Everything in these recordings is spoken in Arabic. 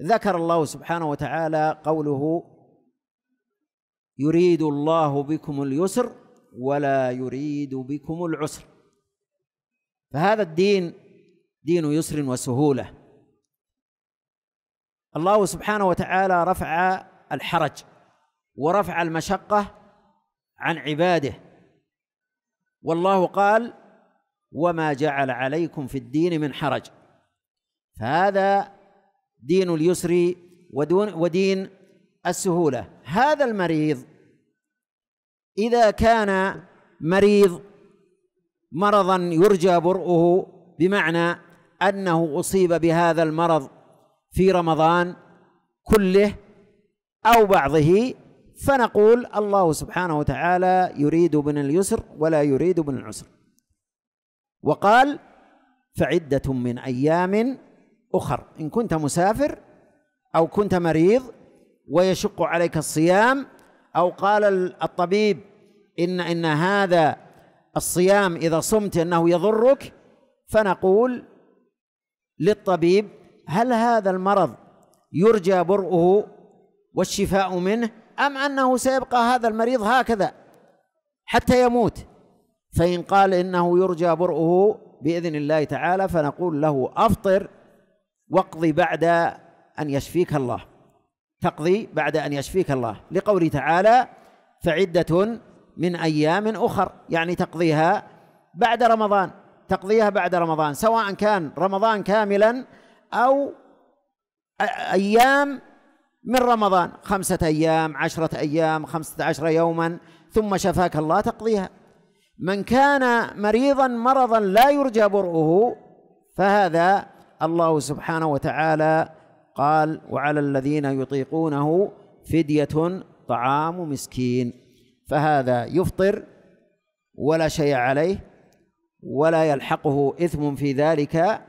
ذكر الله سبحانه وتعالى قوله يريد الله بكم اليسر ولا يريد بكم العسر فهذا الدين دين يسر وسهوله الله سبحانه وتعالى رفع الحرج ورفع المشقه عن عباده والله قال وما جعل عليكم في الدين من حرج فهذا دين اليسر ودين السهولة هذا المريض إذا كان مريض مرضا يرجى برؤه بمعنى أنه أصيب بهذا المرض في رمضان كله أو بعضه فنقول الله سبحانه وتعالى يريد من اليسر ولا يريد من العسر وقال فعدة من أيام أخر إن كنت مسافر أو كنت مريض ويشق عليك الصيام أو قال الطبيب إن إن هذا الصيام إذا صمت أنه يضرك فنقول للطبيب هل هذا المرض يرجى برؤه والشفاء منه أم أنه سيبقى هذا المريض هكذا حتى يموت فإن قال إنه يرجى برؤه بإذن الله تعالى فنقول له أفطر واقضي بعد أن يشفيك الله تقضي بعد أن يشفيك الله لقوله تعالى فعدة من أيام أخر يعني تقضيها بعد رمضان تقضيها بعد رمضان سواء كان رمضان كاملا أو أيام من رمضان خمسة أيام عشرة أيام خمسة عشر يوما ثم شفاك الله تقضيها من كان مريضا مرضا لا يرجى برؤه فهذا الله سبحانه وتعالى قال وعلى الذين يطيقونه فدية طعام مسكين فهذا يفطر ولا شيء عليه ولا يلحقه إثم في ذلك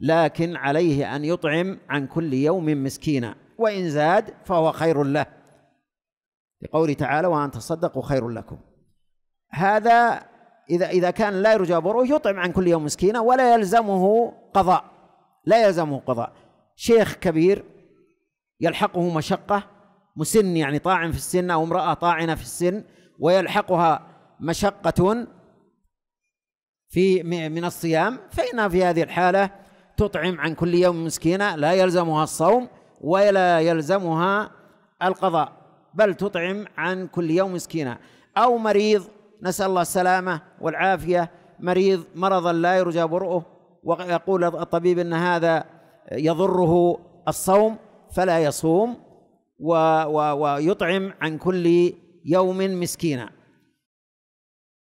لكن عليه أن يطعم عن كل يوم مسكينا وإن زاد فهو خير له لقوله تعالى وأن تصدقوا خير لكم هذا إذا إذا كان لا يرجى بره يطعم عن كل يوم مسكينا ولا يلزمه قضاء لا يلزمه قضاء شيخ كبير يلحقه مشقة مسن يعني طاعن في السن أو امرأة طاعنة في السن ويلحقها مشقة في من الصيام فإنها في هذه الحالة تطعم عن كل يوم مسكينة لا يلزمها الصوم ولا يلزمها القضاء بل تطعم عن كل يوم مسكينة أو مريض نسأل الله السلامة والعافية مريض مرضا لا يرجى برؤه ويقول الطبيب ان هذا يضره الصوم فلا يصوم و و ويطعم عن كل يوم مسكينا